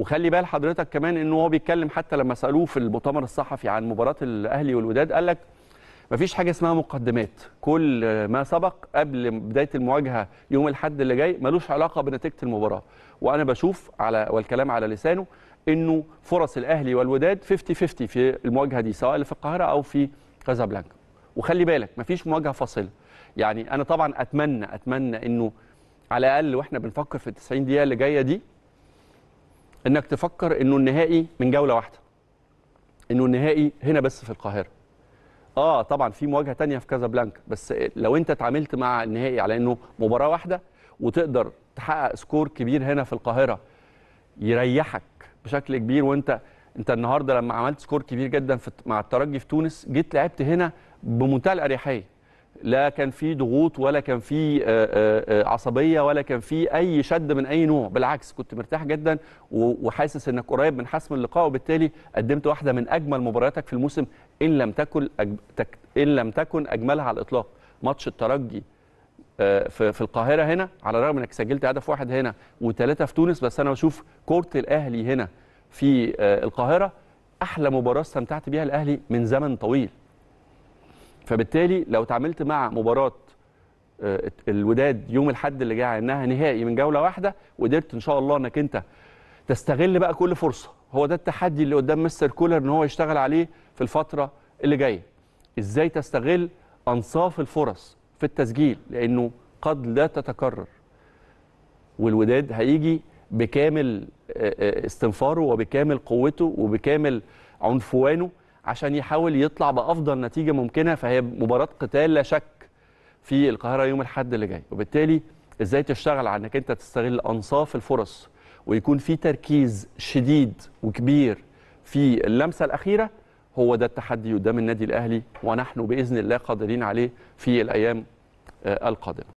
وخلي بال حضرتك كمان ان هو بيتكلم حتى لما سالوه في المؤتمر الصحفي عن مباراه الاهلي والوداد قال لك مفيش حاجه اسمها مقدمات كل ما سبق قبل بدايه المواجهه يوم الاحد اللي جاي ملوش علاقه بنتيجه المباراه وانا بشوف على والكلام على لسانه انه فرص الاهلي والوداد 50 50 في المواجهه دي سواء في القاهره او في كازابلانكا وخلي بالك مفيش مواجهه فاصله يعني انا طبعا اتمنى اتمنى انه على الاقل واحنا بنفكر في ال 90 دقيقه اللي جايه دي انك تفكر انه النهائي من جوله واحده انه النهائي هنا بس في القاهره اه طبعا في مواجهه تانية في بلانك بس لو انت اتعاملت مع النهائي على انه مباراه واحده وتقدر تحقق سكور كبير هنا في القاهره يريحك بشكل كبير وانت انت النهارده لما عملت سكور كبير جدا في مع الترجي في تونس جيت لعبت هنا بمنتهى الاريحيه لا كان في ضغوط ولا كان في آه، آه، آه، عصبيه ولا كان في اي شد من اي نوع بالعكس كنت مرتاح جدا وحاسس انك قريب من حسم اللقاء وبالتالي قدمت واحده من اجمل مبارياتك في الموسم ان لم تكن ان لم تكن اجملها على الاطلاق ماتش الترجي في في القاهره هنا على الرغم انك سجلت هدف واحد هنا وثلاثه في تونس بس انا بشوف كوره الاهلي هنا في القاهره احلى مباراه استمتعت بيها الاهلي من زمن طويل فبالتالي لو تعاملت مع مباراه آه، الوداد يوم الحد اللي جاي انها نهائي من جوله واحده وقدرت ان شاء الله انك انت تستغل بقى كل فرصه هو ده التحدي اللي قدام مستر كولر ان هو يشتغل عليه في الفتره اللي جايه ازاي تستغل انصاف الفرص في التسجيل لانه قد لا تتكرر والوداد هيجي بكامل آه، آه، استنفاره وبكامل قوته وبكامل عنفوانه عشان يحاول يطلع بافضل نتيجه ممكنه فهي مباراه قتال لا شك في القاهره يوم الاحد اللي جاي وبالتالي ازاي تشتغل على انك انت تستغل انصاف الفرص ويكون في تركيز شديد وكبير في اللمسه الاخيره هو ده التحدي قدام النادي الاهلي ونحن باذن الله قادرين عليه في الايام آه، القادمه